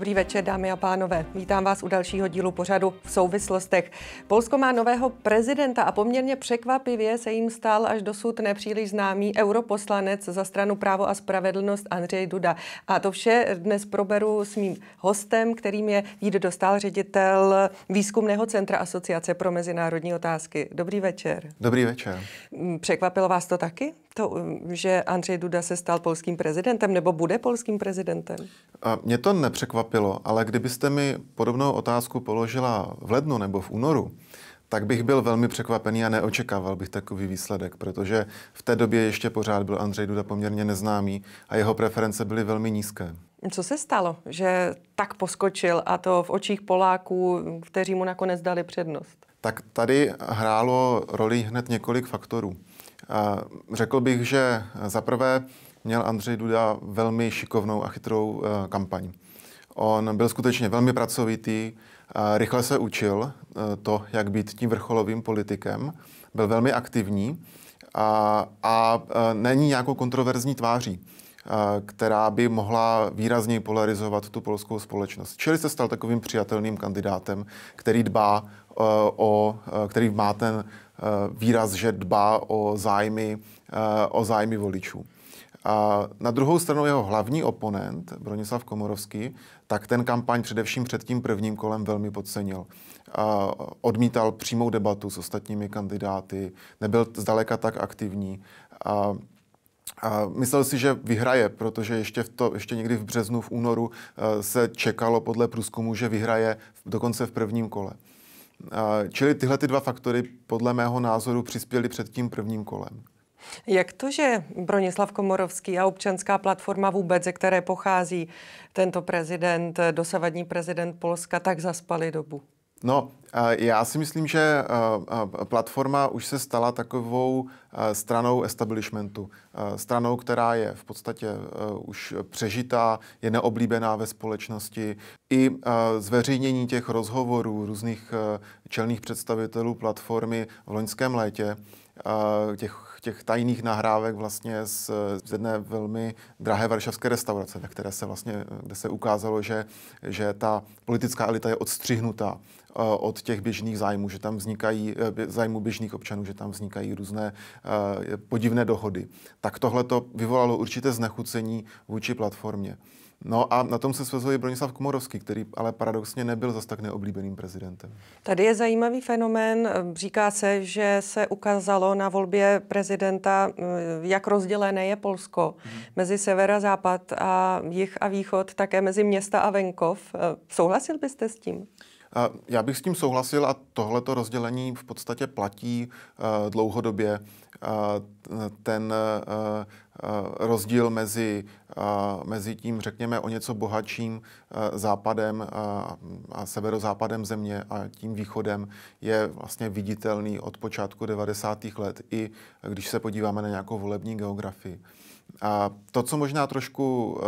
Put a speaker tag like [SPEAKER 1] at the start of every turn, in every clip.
[SPEAKER 1] Dobrý večer, dámy a pánové. Vítám vás u dalšího dílu pořadu v souvislostech. Polsko má nového prezidenta a poměrně překvapivě se jim stal až dosud nepříliš známý europoslanec za stranu Právo a spravedlnost Andřej Duda. A to vše dnes proberu s mým hostem, kterým je Jít Dostal, ředitel výzkumného centra Asociace pro mezinárodní otázky. Dobrý večer.
[SPEAKER 2] Dobrý večer.
[SPEAKER 1] Hm, překvapilo vás to taky, to, um, že Andřej Duda se stal polským prezidentem nebo bude polským prezidentem?
[SPEAKER 2] A mě to nepřekvapilo, ale kdybyste mi podobnou otázku položila v lednu nebo v únoru, tak bych byl velmi překvapený a neočekával bych takový výsledek, protože v té době ještě pořád byl Andřej Duda poměrně neznámý a jeho preference byly velmi nízké.
[SPEAKER 1] Co se stalo, že tak poskočil a to v očích Poláků, kteří mu nakonec dali přednost?
[SPEAKER 2] tak tady hrálo roli hned několik faktorů. Řekl bych, že za prvé měl Andřej Duda velmi šikovnou a chytrou eh, kampaň. On byl skutečně velmi pracovitý, rychle se učil eh, to, jak být tím vrcholovým politikem, byl velmi aktivní a, a eh, není nějakou kontroverzní tváří, která by mohla výrazněji polarizovat tu polskou společnost. Čili se stal takovým přijatelným kandidátem, který dbá Eh, o, eh, který má ten eh, výraz, že dbá o zájmy, o zájmy voličů. A na druhou stranu jeho hlavní oponent, Bronislav Komorovský, tak ten kampaň především před tím prvním kolem velmi podcenil. A odmítal přímou debatu s ostatními kandidáty, nebyl zdaleka tak aktivní. A a myslel si, že vyhraje, protože ještě, v to, ještě někdy v březnu, v únoru se čekalo podle průzkumu, že vyhraje dokonce v prvním kole. Čili tyhle ty dva faktory podle mého názoru přispěly před tím prvním kolem.
[SPEAKER 1] Jak to, že Bronislav Komorovský a občanská platforma vůbec, ze které pochází tento prezident, dosavadní prezident Polska, tak zaspali dobu?
[SPEAKER 2] No, já si myslím, že platforma už se stala takovou stranou establishmentu. Stranou, která je v podstatě už přežitá, je neoblíbená ve společnosti. I zveřejnění těch rozhovorů různých čelných představitelů platformy v loňském létě těch, těch tajných nahrávek vlastně z, z jedné velmi drahé varšavské restaurace, ve které se vlastně, kde se ukázalo, že, že ta politická elita je odstřihnutá Eh, od těch běžných zájmů, že tam vznikají eh, zájmu běžných občanů, že tam vznikají různé eh, podivné dohody. Tak tohle to vyvolalo určité znechucení vůči platformě. No a na tom se svezl i Bronislav Komorovský, který ale paradoxně nebyl zas tak neoblíbeným prezidentem.
[SPEAKER 1] Tady je zajímavý fenomén. Říká se, že se ukázalo na volbě prezidenta, jak rozdělené je Polsko hmm. mezi sever a západ a jih a východ, také mezi města a venkov. Souhlasil byste s tím?
[SPEAKER 2] Já bych s tím souhlasil a tohleto rozdělení v podstatě platí eh, dlouhodobě. Eh, ten eh, rozdíl mezi, mezi tím, řekněme, o něco bohatším západem a severozápadem země a tím východem je vlastně viditelný od počátku 90. let, i když se podíváme na nějakou volební geografii. A to, co možná trošku uh,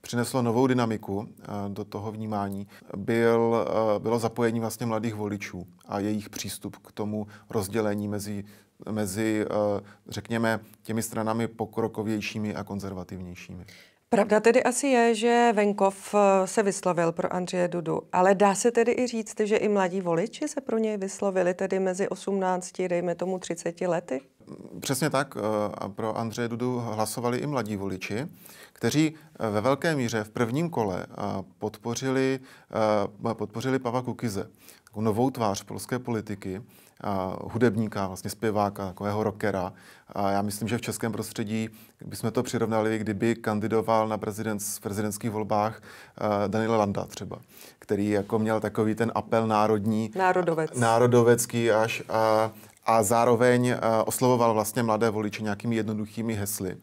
[SPEAKER 2] přineslo novou dynamiku eh, do toho vnímání, byl, eh, bylo zapojení vlastně mladých voličů a jejich přístup k tomu rozdělení mezi, mezi eh, řekněme, těmi stranami pokrokovějšími a konzervativnějšími.
[SPEAKER 1] Pravda tedy asi je, že venkov se vyslovil pro Andřeje Dudu, ale dá se tedy i říct, že i mladí voliči se pro něj vyslovili, tedy mezi 18, dejme tomu 30 lety?
[SPEAKER 2] přesně tak. Eh, a pro Andřeje Dudu hlasovali i mladí voliči, kteří eh, ve velké míře v prvním kole eh, podpořili, podpořili Pava Kukize, takovou novou tvář polské politiky, hudebníka, vlastně zpěváka, takového rockera. A já myslím, že v českém prostředí bychom to přirovnali, kdyby kandidoval na prezident, v prezidentských volbách Daniel Landa třeba, který jako měl takový ten apel národní, národovecký až a, a zároveň eh, oslovoval vlastně mladé voliče nějakými jednoduchými hesly.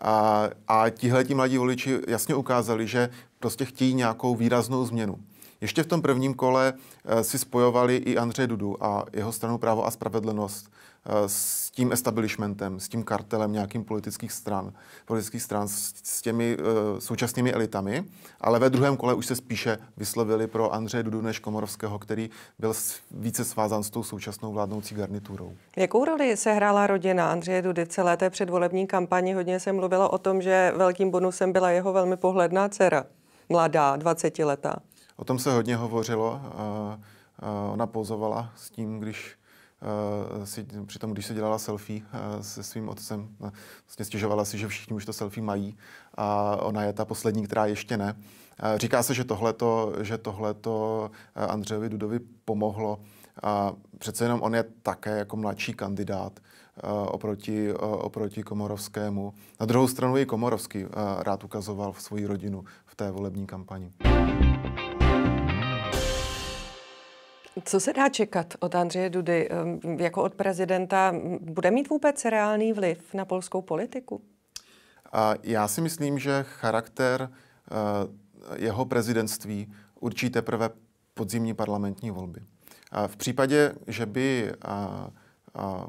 [SPEAKER 2] A, a tihle ti mladí voliči jasně ukázali, že prostě chtějí nějakou výraznou změnu. Ještě v tom prvním kole eh, si spojovali i Andřej Dudu a jeho stranu Právo a spravedlnost Eh, s tím establishmentem, s tím kartelem nějakým politických stran, politických stran s, s těmi uh, současnými elitami, ale ve druhém kole už se spíše vyslovili pro Andřeje Dudu než Komorovského, který byl více svázán s tou současnou vládnoucí garniturou.
[SPEAKER 1] Jakou roli se hrála rodina Andřeje Dudy v celé té předvolební kampani? Hodně se mluvilo o tom, že velkým bonusem byla jeho velmi pohledná dcera, mladá, 20 letá.
[SPEAKER 2] O tom se hodně hovořilo. Uh, uh, ona pouzovala s tím, když Eh, si přitom, když se dělala selfie eh, se svým otcem, eh, vlastně stěžovala si, že všichni už to selfie mají a ona je ta poslední, která ještě ne. Říká se, že tohleto, že tohleto Andřejovi Dudovi pomohlo. A přece jenom on je také jako mladší kandidát oproti, oproti Komorovskému. Na druhou stranu i Komorovský rád ukazoval v svoji rodinu v té volební kampani.
[SPEAKER 1] Co se dá čekat od Andřeje Dudy ehm, jako od prezidenta? Bude mít vůbec reálný vliv na polskou politiku?
[SPEAKER 2] Já si myslím, že charakter eh, jeho prezidentství určí teprve podzimní parlamentní volby. V případě, že by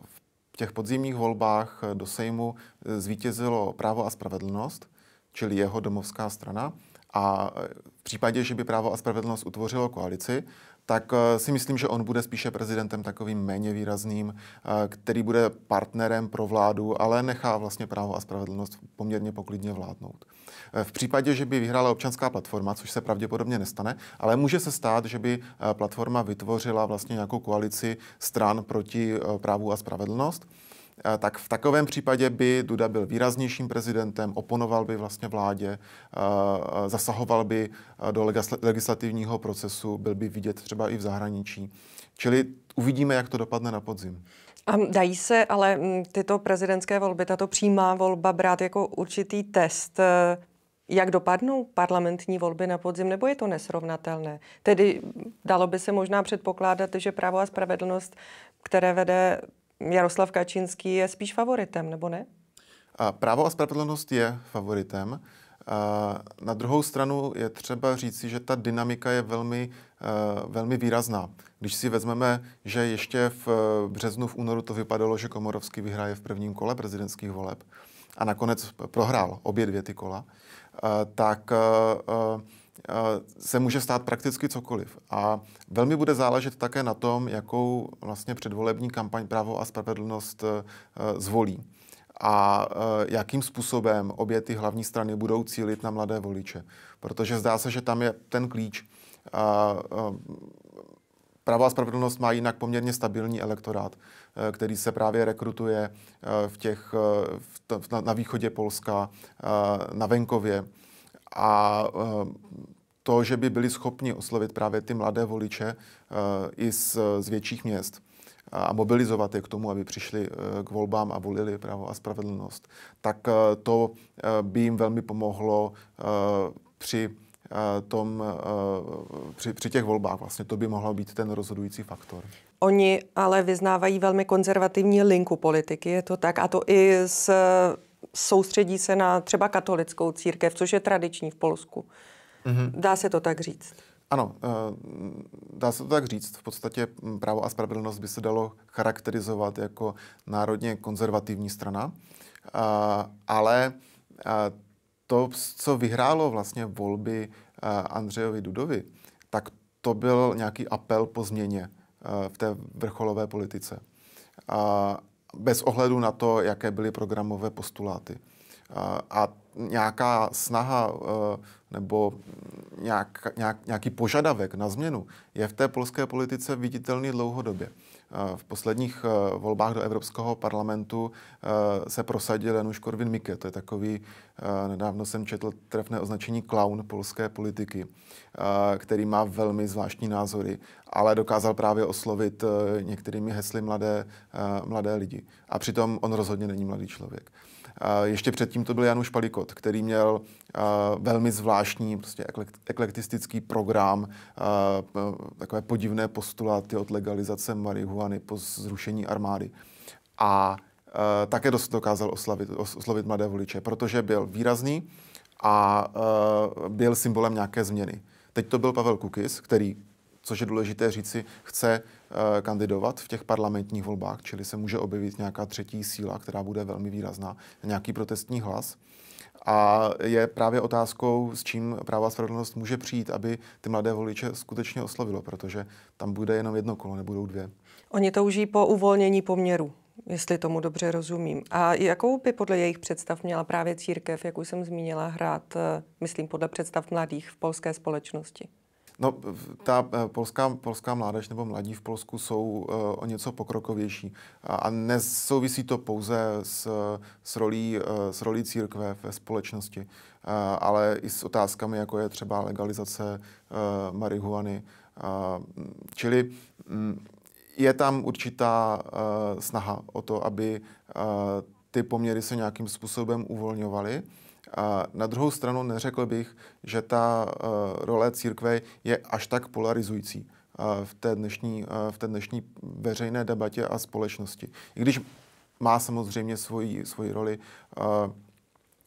[SPEAKER 2] v těch podzimních volbách do Sejmu zvítězilo právo a spravedlnost, čili jeho domovská strana, a v případě, že by právo a spravedlnost utvořilo koalici, tak eh, si myslím, že on bude spíše prezidentem takovým méně výrazným, eh, který bude partnerem pro vládu, ale nechá vlastně právo a spravedlnost poměrně poklidně vládnout. Eh, v případě, že by vyhrála občanská platforma, což se pravděpodobně nestane, ale může se stát, že by platforma vytvořila vlastně nějakou koalici stran proti právu a spravedlnost Eh, tak v takovém případě by Duda byl výraznějším prezidentem, oponoval by vlastně vládě, eh, zasahoval by eh, do legislativního procesu, byl by vidět třeba i v zahraničí. Čili uvidíme, jak to dopadne na podzim.
[SPEAKER 1] A dají se ale mm, tyto prezidentské volby, tato přímá volba brát jako určitý test jak dopadnou parlamentní volby na podzim, nebo je to nesrovnatelné? Tedy dalo by se možná předpokládat, že právo a spravedlnost, které vede Jaroslav Kačinský je spíš favoritem, nebo ne?
[SPEAKER 2] A právo a spravedlnost je favoritem. A na druhou stranu je třeba říci, že ta dynamika je velmi, eh, velmi výrazná. Když si vezmeme, že ještě v eh, březnu, v únoru to vypadalo, že Komorovský vyhraje v prvním kole prezidentských voleb a nakonec prohrál obě dvě ty kola, eh, tak se může stát prakticky cokoliv. A velmi bude záležet také na tom, jakou vlastně předvolební kampaň právo a spravedlnost e, zvolí a e, jakým způsobem obě ty hlavní strany budou cílit na mladé voliče. Protože zdá se, že tam je ten klíč. E, Pravá spravedlnost má jinak poměrně stabilní elektorát, který se právě rekrutuje v těch, na východě Polska, na venkově. A eh, to, že by byli schopni oslovit právě ty mladé voliče eh, i z, z větších měst a mobilizovat je k tomu, aby přišli eh, k volbám a volili právo a spravedlnost, tak to by jim velmi pomohlo při tom, při, při těch volbách. Vlastně to by mohlo být ten rozhodující faktor.
[SPEAKER 1] Oni ale vyznávají velmi konzervativní linku politiky, je to tak, a to i s soustředí se na třeba katolickou církev, což je tradiční v Polsku. Mm-hmm. Dá se to tak říct?
[SPEAKER 2] Ano, eh, dá se to tak říct. V podstatě mm, právo a spravedlnost by se dalo charakterizovat jako národně konzervativní strana, eh, ale eh, to, co vyhrálo vlastně volby Andřejovi Dudovi, tak to byl nějaký apel po změně v té vrcholové politice bez ohledu na to, jaké byly programové postuláty. A nějaká snaha e, nebo nějak, nějak, nějaký požadavek na změnu je v té polské politice viditelný dlouhodobě. Eh, v posledních eh, volbách do Evropského parlamentu eh, se prosadil Janusz Korvin Mikke. To je takový, nedávno jsem četl trefné označení klaun polské politiky, který má velmi zvláštní názory, ale dokázal právě oslovit některými hesly mladé, mladé lidi. A přitom on rozhodně není mladý člověk. Ještě předtím to byl Januš Palikot, který měl velmi zvláštní, prostě eklektistický program, takové podivné postuláty od legalizace marihuany po zrušení armády. A také dost dokázal oslavit, oslovit mladé voliče, protože byl výrazný a byl symbolem nějaké změny. Teď to byl Pavel Kukis, který což je důležité říci, chce eh, kandidovat v těch parlamentních volbách, čili se může objevit nějaká třetí síla, která bude velmi výrazná, nějaký protestní hlas. A je právě otázkou, s čím práva a spravedlnost může přijít, aby ty mladé voliče skutečně oslovilo, protože tam bude jenom jedno kolo, nebudou dvě.
[SPEAKER 1] Oni touží po uvolnění poměru, jestli tomu dobře rozumím. A jakou by podle jejich představ měla právě církev, jak už jsem zmínila, hrát, eh, myslím, podle představ mladých v polské společnosti?
[SPEAKER 2] No, ta eh, polská, polská mládež nebo mladí v Polsku jsou eh, o něco pokrokovější. A nesouvisí to pouze s, s, rolí, eh, s rolí církve ve společnosti, ale i s otázkami, jako je třeba legalizace marihuany. Čili mm, je tam určitá snaha o to, aby ty poměry se nějakým způsobem uvolňovaly. A na druhou stranu neřekl bych, že ta eh, role církve je až tak polarizující eh, v té dnešní, eh, v té dnešní veřejné debatě a společnosti. I když má samozřejmě svoji, svoji roli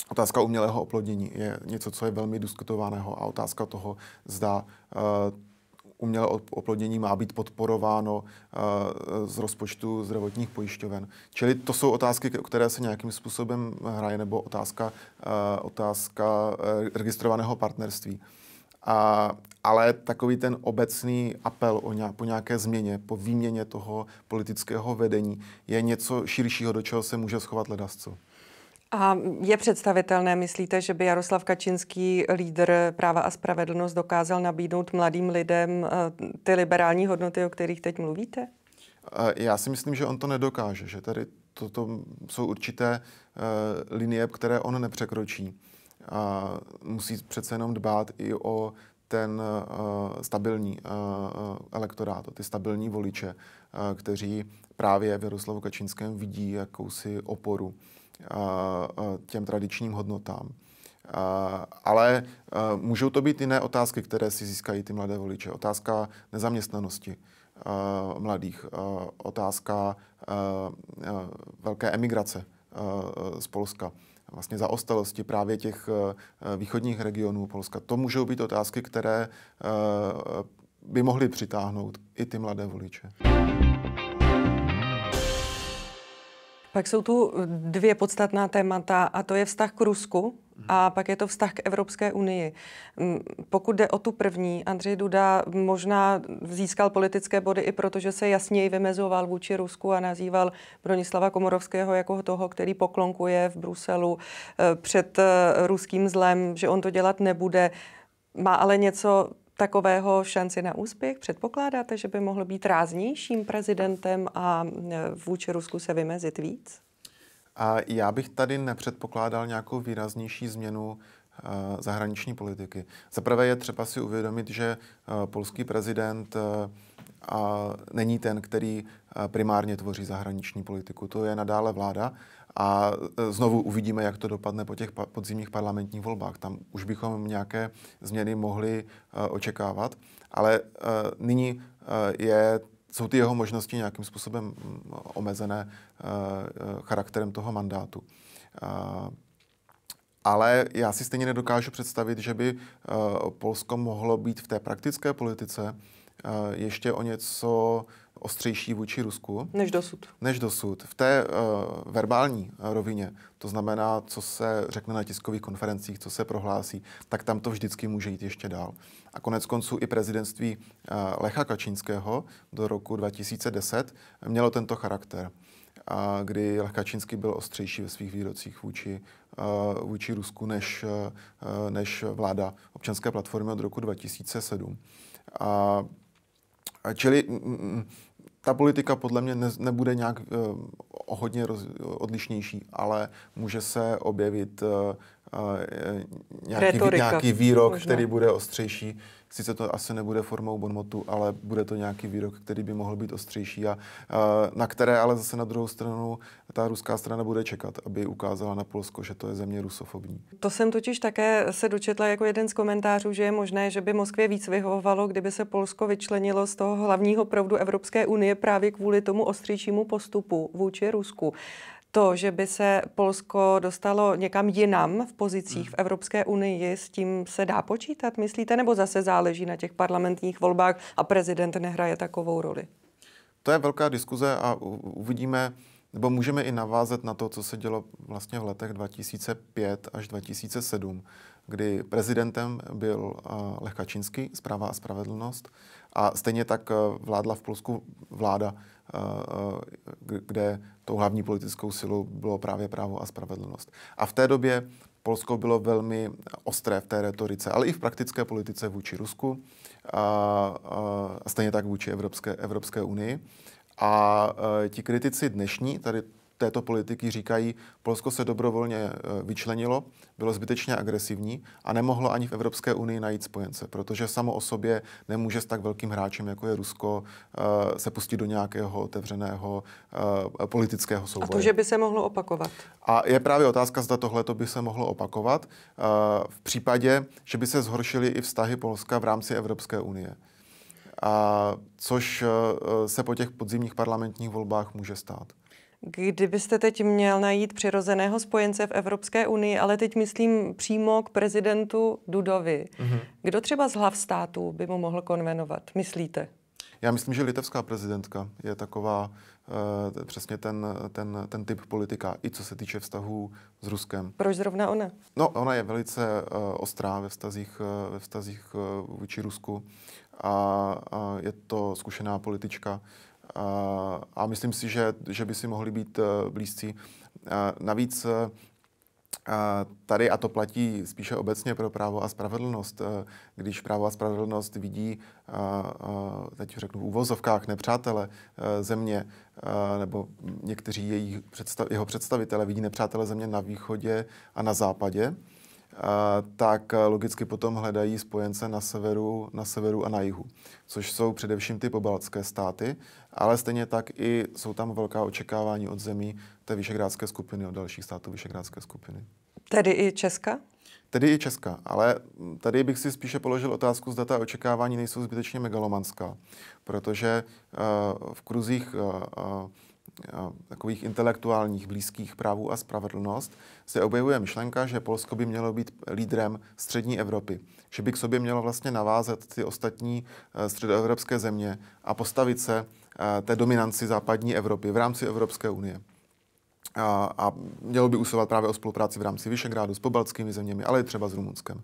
[SPEAKER 2] Otázka umělého oplodnění je něco, co je velmi diskutovaného a otázka toho, zda umělé oplodnění má být podporováno eh, z rozpočtu zdravotních pojišťoven. Čili to jsou otázky, které se nějakým způsobem hraje, nebo otázka, eh, otázka eh, registrovaného partnerství. A, ale takový ten obecný apel o nějak, po nějaké změně, po výměně toho politického vedení je něco širšího, do čeho se může schovat ledasco.
[SPEAKER 1] A je představitelné, myslíte, že by Jaroslav Kačinský, lídr práva a spravedlnost, dokázal nabídnout mladým lidem eh, ty liberální hodnoty, o kterých teď mluvíte?
[SPEAKER 2] Eh, já si myslím, že on to nedokáže, že tady toto jsou určité eh, linie, které on nepřekročí. A musí přece jenom dbát i o ten stabilní elektorát, elektorát, ty stabilní voliče, kteří právě v Jaroslavu Kačinském vidí jakousi oporu těm tradičním hodnotám. Ale můžou to být jiné otázky, které si získají ty mladé voliče. Otázka nezaměstnanosti mladých, otázka velké emigrace z Polska, vlastně zaostalosti právě těch východních regionů Polska. To můžou být otázky, které by mohly přitáhnout i ty mladé voliče.
[SPEAKER 1] Pak jsou tu dvě podstatná témata a to je vztah k Rusku a mhm. pak je to vztah k Evropské unii. Mm, pokud jde o tu první, Andřej Duda možná získal politické body i proto, že se jasněji vymezoval vůči Rusku a nazýval Bronislava Komorovského jako toho, který poklonkuje v Bruselu eh, před eh, ruským zlem, že on to dělat nebude. Má ale něco takového šanci na úspěch? Předpokládáte, že by mohl být ráznějším prezidentem a e, vůči Rusku se vymezit víc?
[SPEAKER 2] A já bych tady nepředpokládal nějakou výraznější změnu e, zahraniční politiky. Zaprvé je třeba si uvědomit, že e, polský prezident není ten, který primárně tvoří zahraniční politiku. To je nadále vláda a e, znovu uvidíme, jak to dopadne po těch podzimních parlamentních volbách. Tam už bychom nějaké změny mohli e, očekávat, ale e, nyní je jsou ty jeho možnosti nějakým způsobem mm, omezené charakterem toho mandátu. ale já si stejně nedokážu představit, že by Polsko mohlo být v té praktické politice ještě o něco ostřejší vůči Rusku. Než dosud. Než dosud. V té uh, verbální eh, rovině, to znamená, co se řekne na tiskových konferencích, co se prohlásí, tak tam to vždycky může jít ještě dál. A konec konců i prezidentství uh, Lecha Kačínského do roku 2010 mělo tento charakter a kdy Kačínský byl ostřejší ve svých výrocích vůči, uh, vůči Rusku než, uh, než vláda občanské platformy od roku 2007. A, čili mm, mm, mm, ta politika podle mě ne, nebude nějak uh, hodně roz, odlišnější, ale může se objevit eh, E, nějaký, Retorika. nějaký výrok, Možná. který bude ostřejší. Sice to asi nebude formou bonmotu, ale bude to nějaký výrok, který by mohl být ostřejší a na které ale zase na druhou stranu ta ruská strana bude čekat, aby ukázala na Polsko, že to je země rusofobní.
[SPEAKER 1] To jsem totiž také se dočetla jako jeden z komentářů, že je možné, že by Moskvě víc vyhovovalo, kdyby se Polsko vyčlenilo z toho hlavního proudu Evropské unie právě kvůli tomu ostřejšímu postupu vůči Rusku to, že by se Polsko dostalo někam jinam v pozicích v hmm. Evropské unii, s tím se dá počítat, myslíte, nebo zase záleží na těch parlamentních volbách a prezident nehraje takovou roli?
[SPEAKER 2] To je velká diskuze a uvidíme, nebo můžeme i navázet na to, co se dělo vlastně v letech 2005 až 2007 kdy prezidentem byl eh, Lech Kačinský, zpráva a spravedlnost, a stejně tak eh, vládla v Polsku vláda, eh, kde tou hlavní politickou silou bylo právě právo a spravedlnost. A v té době Polsko bylo velmi ostré v té retorice, ale i v praktické politice vůči Rusku a, a stejně tak vůči Evropské, Evropské unii. A, a ti kritici dnešní, tady této politiky říkají, Polsko se dobrovolně eh, vyčlenilo, bylo zbytečně agresivní a nemohlo ani v Evropské unii najít spojence, protože samo o sobě nemůže s tak velkým hráčem, jako je Rusko, eh, se pustit do nějakého otevřeného eh, politického souboje. A to, že
[SPEAKER 1] by se mohlo opakovat.
[SPEAKER 2] A je právě otázka, zda tohle by se mohlo opakovat v případě, že by se zhoršily i vztahy Polska v rámci Evropské unie a což se po těch podzimních parlamentních volbách může stát.
[SPEAKER 1] Kdybyste teď měl najít přirozeného spojence v Evropské unii, ale teď myslím přímo k prezidentu Dudovi, mm-hmm. kdo třeba z hlav států by mu mohl konvenovat, myslíte?
[SPEAKER 2] Já myslím, že litevská prezidentka je taková e, přesně ten, ten, ten typ politika, i co se týče vztahů s Ruskem. Proč zrovna ona? No, ona je velice e, ostrá ve vztazích, e, ve vztazích e, vůči Rusku a, a je to zkušená politička. A, myslím si, že, že by si mohli být eh, blízcí. Navíc eh, tady, a to platí spíše obecně pro právo a spravedlnost, eh, když právo a spravedlnost vidí, teď řeknu v úvozovkách, nepřátele země, nebo někteří jejich jeho představitele vidí nepřátele země na východě a na západě, tak logicky potom hledají spojence na severu, na severu a na jihu, což jsou především ty pobaltské státy, ale stejně tak i jsou tam velká očekávání od zemí té Vyšegrádské skupiny, od dalších států Vyšegrádské skupiny.
[SPEAKER 1] Tedy i Česka?
[SPEAKER 2] Tedy i Česka, ale tady bych si spíše položil otázku, zda ta očekávání nejsou zbytečně megalomanská, protože uh, v kruzích uh, uh, takových intelektuálních blízkých právů a spravedlnost se objevuje myšlenka, že Polsko by mělo být lídrem střední Evropy, že by k sobě mělo vlastně navázat ty ostatní e, středoevropské země a postavit se e, té dominanci západní Evropy v rámci Evropské unie. A, a mělo by usilovat právě o spolupráci v rámci Vyšegrádu s pobaltskými zeměmi, ale i třeba s Rumunskem.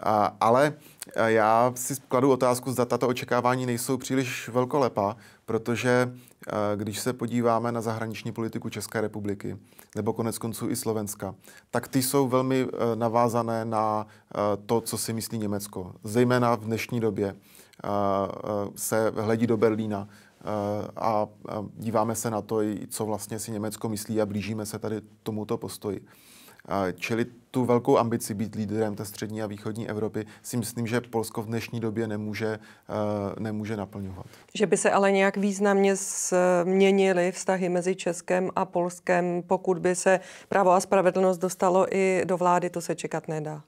[SPEAKER 2] A, ale e, já si kladu otázku, zda tato očekávání nejsou příliš velkolepá, protože eh, když se podíváme na zahraniční politiku České republiky nebo konec konců i Slovenska, tak ty jsou velmi eh, navázané na eh, to, co si myslí Německo. Zejména v dnešní době se hledí do Berlína a díváme se na to, co vlastně si Německo myslí a blížíme se tady tomuto postoji. Čili tu velkou ambici být lídrem té střední a východní Evropy si myslím, že Polsko v dnešní době nemůže, eh, nemůže naplňovat.
[SPEAKER 1] Že by se ale nějak významně změnily vztahy mezi Českem a Polskem, pokud by se právo a spravedlnost dostalo i do vlády, to se čekat nedá.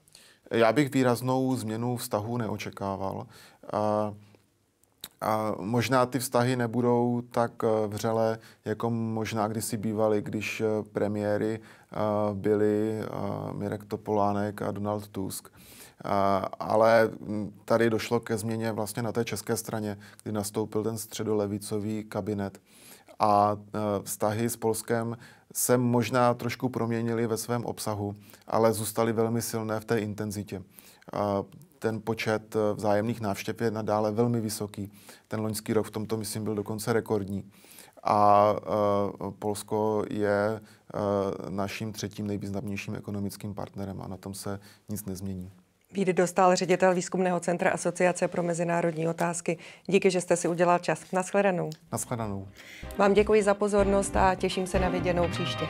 [SPEAKER 2] Já bych výraznou změnu vztahu neočekával. Uh, a možná ty vztahy nebudou tak eh, vřele, jako možná kdysi bývaly, když eh, premiéry eh, byli Mirek Topolánek a Donald Tusk. Ale mm, tady došlo ke změně vlastně na té české straně, kdy nastoupil ten středolevicový kabinet. A vztahy s Polskem se možná trošku proměnily ve svém obsahu, ale zůstaly velmi silné v té intenzitě ten počet eh, vzájemných návštěv je nadále velmi vysoký. Ten loňský rok v tomto, myslím, byl dokonce rekordní. A uh, Polsko je uh, naším třetím nejvýznamnějším ekonomickým partnerem a na tom se nic nezmění.
[SPEAKER 1] Víde Dostal, ředitel Výzkumného centra Asociace pro mezinárodní otázky. Díky, že jste si udělal čas. Naschledanou. Naschledanou. Vám děkuji za pozornost a těším se na viděnou příště.